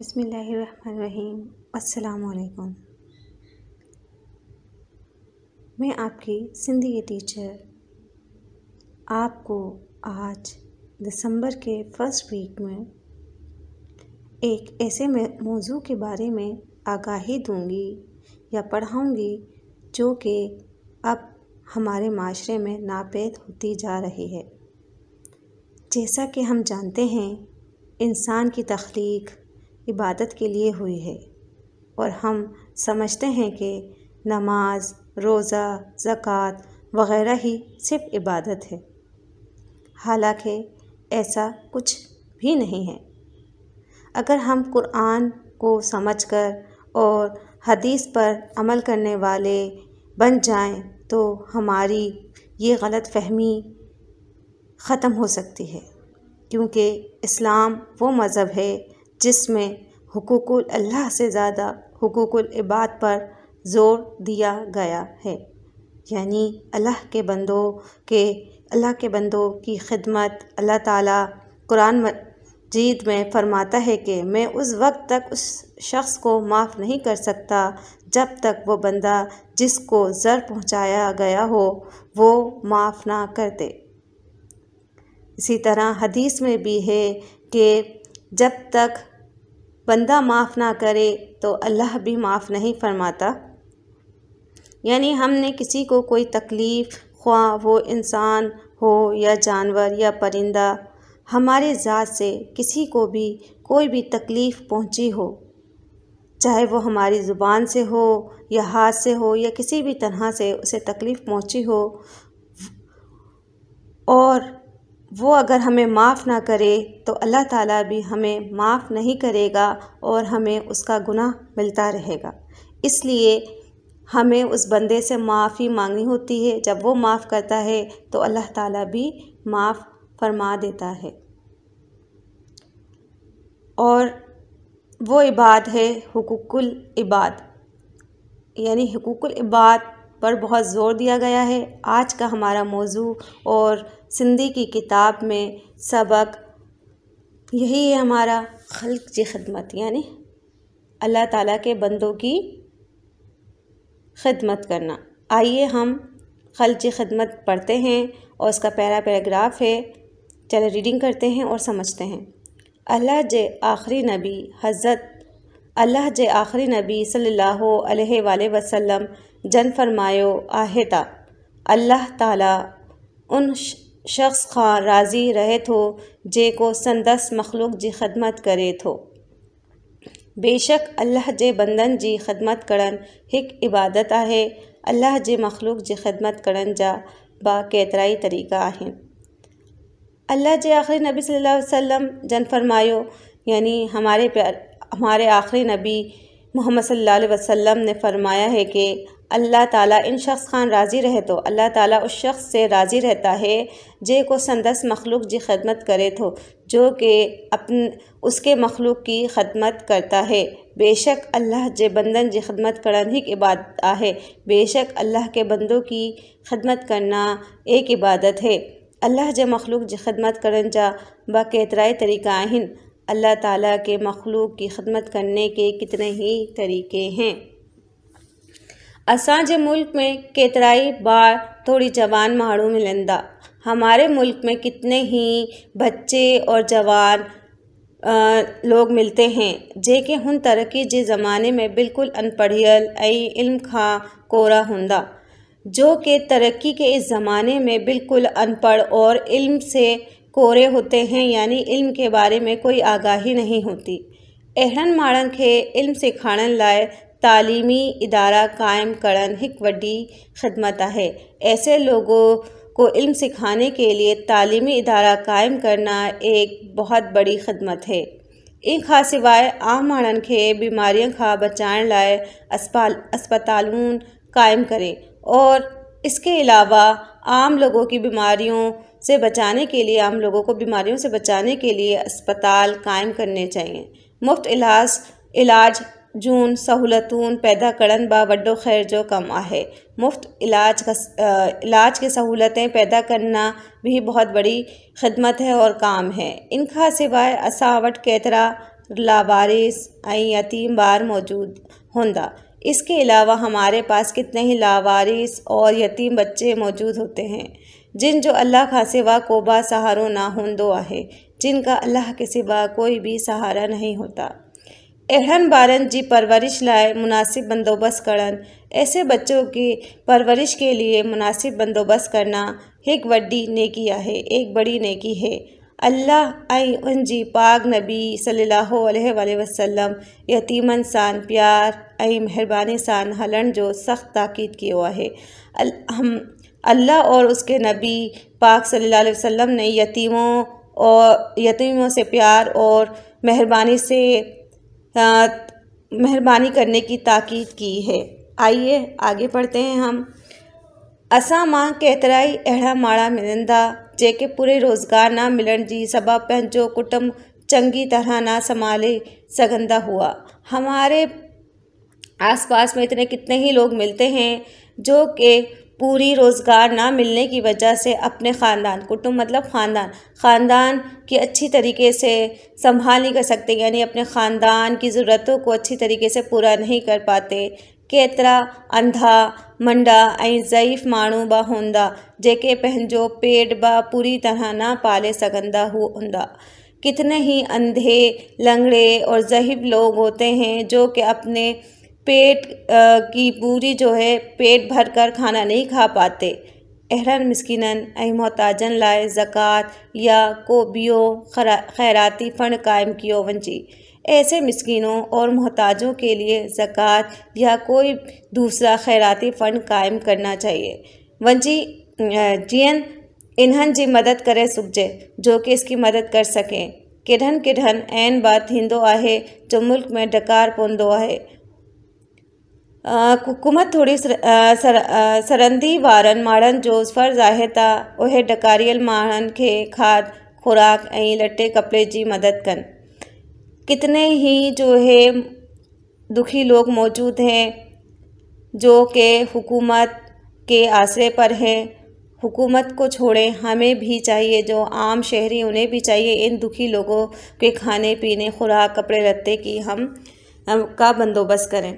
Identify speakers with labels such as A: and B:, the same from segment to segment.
A: बसमीम अल्लाम मैं आपकी सिंधी की टीचर आपको आज दिसंबर के फर्स्ट वीक में एक ऐसे मौजू के बारे में आगाही दूंगी या पढ़ाऊंगी जो कि अब हमारे माशरे में नापेद होती जा रही है जैसा कि हम जानते हैं इंसान की तख्लीक इबादत के लिए हुई है और हम समझते हैं कि नमाज रोज़ा ज़क़़त वग़ैरह ही सिर्फ इबादत है हालांकि ऐसा कुछ भी नहीं है अगर हम कुरान को समझकर और हदीस पर अमल करने वाले बन जाएं तो हमारी ये गलत फहमी ख़त्म हो सकती है क्योंकि इस्लाम वो मज़हब है जिसमें हुकूकुल अल्लाह से ज़्यादा हुकूकुल इबाद पर ज़ोर दिया गया है यानी अल्लाह के बंदों के अल्लाह के बंदों की खिदमत अल्लाह ताला कुरान जीत में फरमाता है कि मैं उस वक्त तक उस शख्स को माफ़ नहीं कर सकता जब तक वो बंदा जिसको ज़र पहुंचाया गया हो वो माफ़ ना कर दे इसी तरह हदीस में भी है कि जब तक बंदा माफ़ ना करे तो अल्लाह भी माफ़ नहीं फरमाता यानी हमने किसी को कोई तकलीफ़ ख्वा वो इंसान हो या जानवर या परिंदा हमारे ज़ात से किसी को भी कोई भी तकलीफ़ पहुंची हो चाहे वो हमारी ज़ुबान से हो या हाथ से हो या किसी भी तरह से उसे तकलीफ़ पहुंची हो और वो अगर हमें माफ़ ना करे तो अल्लाह ताला भी हमें माफ़ नहीं करेगा और हमें उसका गुनाह मिलता रहेगा इसलिए हमें उस बंदे से माफ़ी मांगनी होती है जब वो माफ़ करता है तो अल्लाह ताला भी माफ़ फरमा देता है और वो इबाद है हकूकुल इबाद यानी हकूकुल इबाद पर बहुत ज़ोर दिया गया है आज का हमारा मौजू और सिंधी की किताब में सबक यही है हमारा खल्क की खदमत यानी अल्लाह ताला के बंदों की खदमत करना आइए हम खल्क की खदमत पढ़ते हैं और उसका पहला पैराग्राफ है चलो रीडिंग करते हैं और समझते हैं अल्लाह ज आखिरी नबी हज़रत अल्लाह ज आखिरी नबी सल्लल्लाहु अलैहि वसल्लम जन फरमायो आहेता अल्लाह ताला उन शख्स खां राज़ी रहे थो जेको संदस मखलूक जी ख़िदमत करे थो बेशक अल्लाह जे बंदन जी ख़िदमत करणु हिकु इबादत आहे अल्लाह जे मखलूक जी ख़िदमत करण जा बा केतराई तरीक़ा आहिनि अल्लाह जे आख़िरी नबी सल्लल्लाहु अलैहि वसल्लम जन फरमायो यानी हमारे प्यार हमारे आख़िरी नबी मोहम्मद सल्लल्लाहु अलैहि वसल्लम ने फरमाया है कि अल्लाह ताला इन शख्स खान राज़ी रहे तो अल्लाह ताला उस शख्स से राज़ी रहता है जे को संदस मखलूक जी खदमत करे तो जो कि अपन उसके मखलूक की खदमत करता है बेशक अल्लाह जे बंदन जी खदमत करण ही इबादत है बेशक अल्लाह के बंदों की खदमत करना एक इबादत है अल्लाह जे मखलूक जी खदमत करण जा बकेतराए तरीक़ा अल्लाह ताला के मखलूक की खदमत करने के कितने ही तरीके हैं असाज मुल्क में केतराई बार थोड़ी जवान माड़ू मिलंदा हमारे मुल्क में कितने ही बच्चे और जवान आ, लोग मिलते हैं जेके हुन तरक्की जे ज़माने में बिल्कुल अनपढ़ियल ऐं इल्म खां कोरा हुंदा जो कि तरक्की के इस ज़माने में बिल्कुल अनपढ़ और इल्म से कोरे होते हैं यानी इल्म के बारे में कोई आगाही नहीं होती अहड़न माड़न के इल्म सिखाणनि लाइ तालीमी इदारा कायम करण एक वड़ी खदमत है ऐसे लोगों को इल्म सिखाने के लिए तालीमी इदारा कायम करना एक बहुत बड़ी ख़दमत है इन खा सिवाय आम माड़न के बीमारियों का बचाने लाय अस्पताल कायम करें और इसके अलावा आम लोगों की बीमारियों से बचाने के लिए आम लोगों को बीमारियों से बचाने के लिए अस्पताल कायम करने चाहिए मुफ्त इलाज इलाज जून सहूलतून पैदा करण बा वड्डो खैर जो कम आए मुफ्त इलाज का इलाज की सहूलतें पैदा करना भी बहुत बड़ी ख़दमत है और काम है इनका सिवाय असावट कैतरा लावारिस यतीम बार मौजूद होंदा इसके अलावा हमारे पास कितने ही लावारिस और यतीम बच्चे मौजूद होते हैं जिन जो अल्लाह का सिवा को बासहारो ना हूंदो है जिनका अल्लाह के सिवा कोई भी सहारा नहीं होता अड़न बार की परवरिश लाए मुनासिब बंदोबस्त करणु ऐसे बच्चों की परवरिश के लिए मुनासिब बंदोबस्त करना एक वॾी नेकी है एक बड़ी नेकी है अल्लाह आई उन पाग नबी सलाहु वसलम यतीमन सान प्यार ऐं महिरबानी सां हलण जो सख्त ताक़ीद किया है अल्लाह और उसके नबी पाक सल्लल्लाहु अलैहि वसल्लम ने यतीमों और यतीमों से प्यार और मेहरबानी से मेहरबानी करने की ताकीद की है आइए आगे पढ़ते हैं हम असां केतरा ही अड़ा माड़ा मिलंदा जेके पूरे रोज़गार ना मिलन जी सबबि पहो कुटुंब चंगी तरह ना संभाले सघंदा हुआ हमारे आसपास में इतने कितने ही लोग मिलते हैं जो कि पूरी रोज़गार ना मिलने की वजह से अपने ख़ानदान कुटुम मतलब ख़ानदान ख़ानदान की अच्छी तरीके से संभाल नहीं कर सकते यानी अपने ख़ानदान की ज़रूरतों को अच्छी तरीके से पूरा नहीं कर पाते केतरा अंधा मंडा ज़ईफ़ मानू बा हूंदा जेके पंहिंजो पेट बा पूरी तरह ना पाले सघंदा हूंदा कितने ही अंधे लंगड़े और ज़हीब लोग होते हैं जो कि अपने पेट की पूरी जो है पेट भर कर खाना नहीं खा पाते अहरन मस्किनन अहमताजन लाए ज़क़़त या कोबियो खैराती फ़ंड कायम कियो वंची ऐसे मस्किनों और मोहताजों के लिए ज़क़़त या कोई दूसरा खैराती फ़ंड कायम करना चाहिए वंची जियन इन्हन जी मदद करे सुखजे जो कि इसकी मदद कर सकें किढन किढन एन बात हिंदो आहे जो मुल्क में डकार पौधो आहे हुकूमत थोड़ी सर सरंदी वारन माड़न जो जाहिर था वह डकारियल मान के खाद ख़ुराक ऐं लटे कपड़े की मदद कन कितने ही जो है दुखी लोग मौजूद हैं जो के हुकूमत के आसरे पर हैं हुकूमत को छोड़े हमें भी चाहिए जो आम शहरी उन्हें भी चाहिए इन दुखी लोगों के खाने पीने खुराक कपड़े लत्ते की हम का बंदोबस्त करें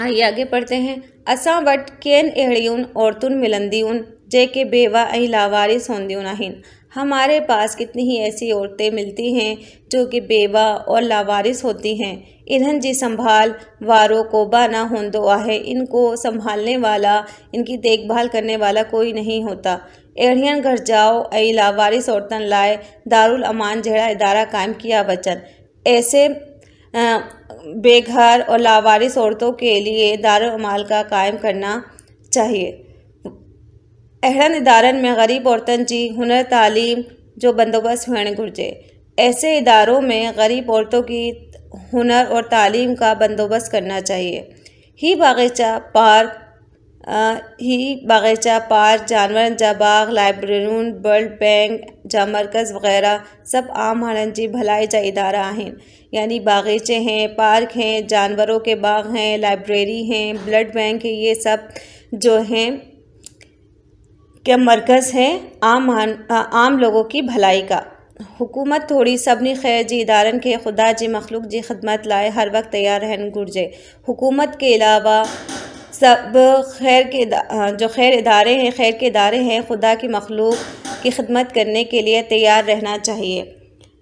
A: आइए आगे पढ़ते हैं असा वट केन एहड़ियन औरतुन मिलंदियुन जे के बेवा अहिलावारिस आहिन हमारे पास कितनी ही ऐसी औरतें मिलती हैं जो कि बेवा और लावारिस होती हैं इन्हन जी संभाल वारों को बाना होंदो आहे इनको संभालने वाला इनकी देखभाल करने वाला कोई नहीं होता एड़ियन घर जाओ ऐ लावारिस औरतन लाए दारुल अमान जड़ा इदारा कायम किया वचन ऐसे बेघर और लावारिस औरतों के लिए दारुमाल का कायम करना चाहिए अहरन इदारन में गरीब औरतनि की हुनर तालीम जो बंदोबस्त हुए घुर्जे ऐसे इदारों में गरीब औरतों की हुनर और तालीम का बंदोबस्त करना चाहिए ही बागीचा पार्क ही बागीचा पार्क जानवर जा बाग लाइब्रेरियूं वर्ल्ड बैंक जा मर्कज़ वग़ैरह सब आम माण्हुनि की भलाई जहा इदारा यानि यानी बागीचे हैं पार्क हैं जानवरों के बाग हैं लाइब्रेरी हैं ब्लड बैंक है ये सब जो हैं के मरकज़ हैं आम आम लोगों की भलाई का हुकूमत थोड़ी सबनी ख़ैर जी इदारन के ख़ुदा जी मखलूक जी ख़िदमत लाए हर वक्त तैयार रहन घुर्जे हुकूमत के अलावा सब खैर के जो खैर इदारे हैं खैर के इदारे हैं खुदा की मखलूक की खिदमत करने के लिए तैयार रहना चाहिए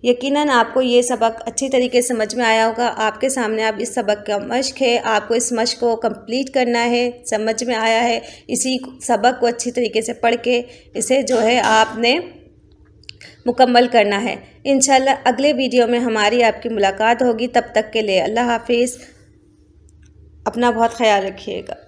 A: यकीनन आपको ये सबक अच्छी तरीके से समझ में आया होगा आपके सामने आप इस सबक का मश्क है आपको इस मश्क को कंप्लीट करना है समझ में आया है इसी सबक को अच्छी तरीके से पढ़ के इसे जो है आपने मुकम्मल करना है इन अगले वीडियो में हमारी आपकी मुलाकात होगी तब तक के लिए अल्लाह हाफिज़ अपना बहुत ख्याल रखिएगा